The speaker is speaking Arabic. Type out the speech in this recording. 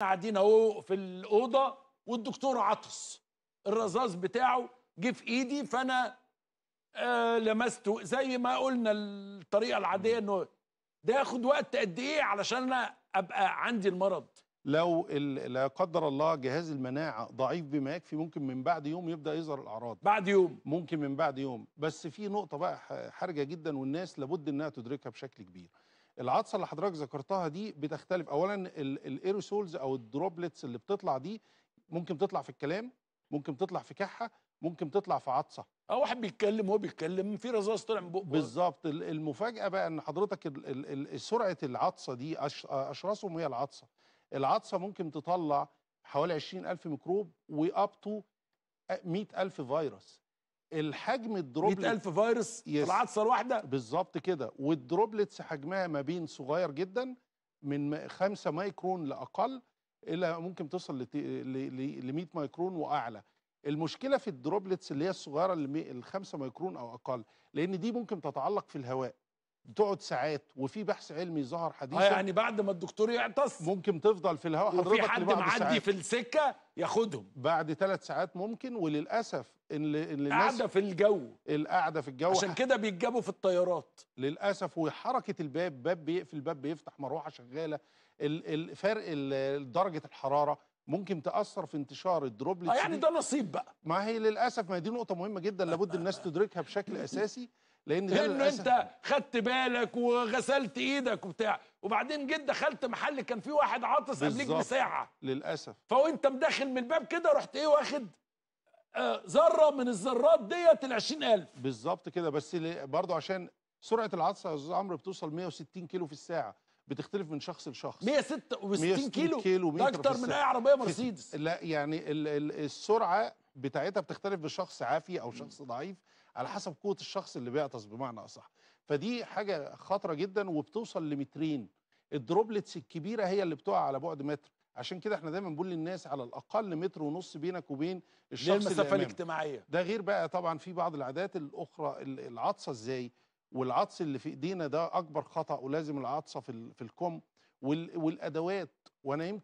قاعدين اهو في الاوضه والدكتور عطس الرصاص بتاعه جه في ايدي فانا آه لمسته زي ما قلنا الطريقه العاديه انه ده ياخد وقت قد ايه علشان انا ابقى عندي المرض لو لا قدر الله جهاز المناعه ضعيف بما يكفي ممكن من بعد يوم يبدا يظهر الاعراض بعد يوم ممكن من بعد يوم بس في نقطه بقى حرجه جدا والناس لابد انها تدركها بشكل كبير العطسه اللي حضرتك ذكرتها دي بتختلف اولا الايروسولز او الدروبلتس اللي بتطلع دي ممكن تطلع في الكلام ممكن تطلع في كحه ممكن تطلع في عطسه اه واحد بيتكلم وهو بيتكلم في رذاذ طلع من بقه بالظبط المفاجاه بقى ان حضرتك سرعه العطسه دي اشرسهم هي العطسه العطسه ممكن تطلع حوالي 20000 ميكروب واب تو 100000 فيروس الحجم الدروبلت 100000 فيروس في العطسه الواحده بالظبط كده والدروبلتس حجمها ما بين صغير جدا من 5 مايكرون لاقل الى ممكن توصل ل 100 مايكرون واعلى المشكله في الدروبلتس اللي هي الصغيره ال 5 مايكرون او اقل لان دي ممكن تتعلق في الهواء تقعد ساعات وفي بحث علمي ظهر آه، حديثا اه يعني بعد ما الدكتور يعطس ممكن تفضل في الهواء حضرتك وفي حد معدي ساعات. في السكه ياخدهم بعد ثلاث ساعات ممكن وللاسف ان الناس قاعده في الجو القاعده في الجو عشان كده بيتجابوا في الطيارات للاسف وحركه الباب باب بيقفل باب بيفتح مروحه شغاله الفرق درجه الحراره ممكن تاثر في انتشار الدروبلتس آه يعني ده نصيب بقى ما هي للاسف ما هي دي نقطه مهمه جدا لابد الناس تدركها بشكل اساسي لان غير لانه انت خدت بالك وغسلت ايدك وبتاع وبعدين جيت دخلت محل كان فيه واحد عاطس قبليك بساعه للاسف فوانت مداخل من الباب كده رحت ايه واخد آه ذره من الذرات ديت ال 20000 بالظبط كده بس برضه عشان سرعه العطسه يا استاذ عمرو بتوصل 160 كيلو في الساعه بتختلف من شخص لشخص 166 كيلو, كيلو ده اكتر من اي عربيه مرسيدس لا يعني السرعه بتاعتها بتختلف بشخص عافي او شخص ضعيف على حسب قوه الشخص اللي بيعطس بمعنى اصح فدي حاجه خطره جدا وبتوصل لمترين الدروبلتس الكبيره هي اللي بتقع على بعد متر عشان كده احنا دايما بنقول للناس على الاقل متر ونص بينك وبين الشخص المسافه الاجتماعيه ده غير بقى طبعا في بعض العادات الاخرى العطسه ازاي والعطس اللي في ايدينا ده اكبر خطا ولازم العطسه في الكم والادوات وانا يمكن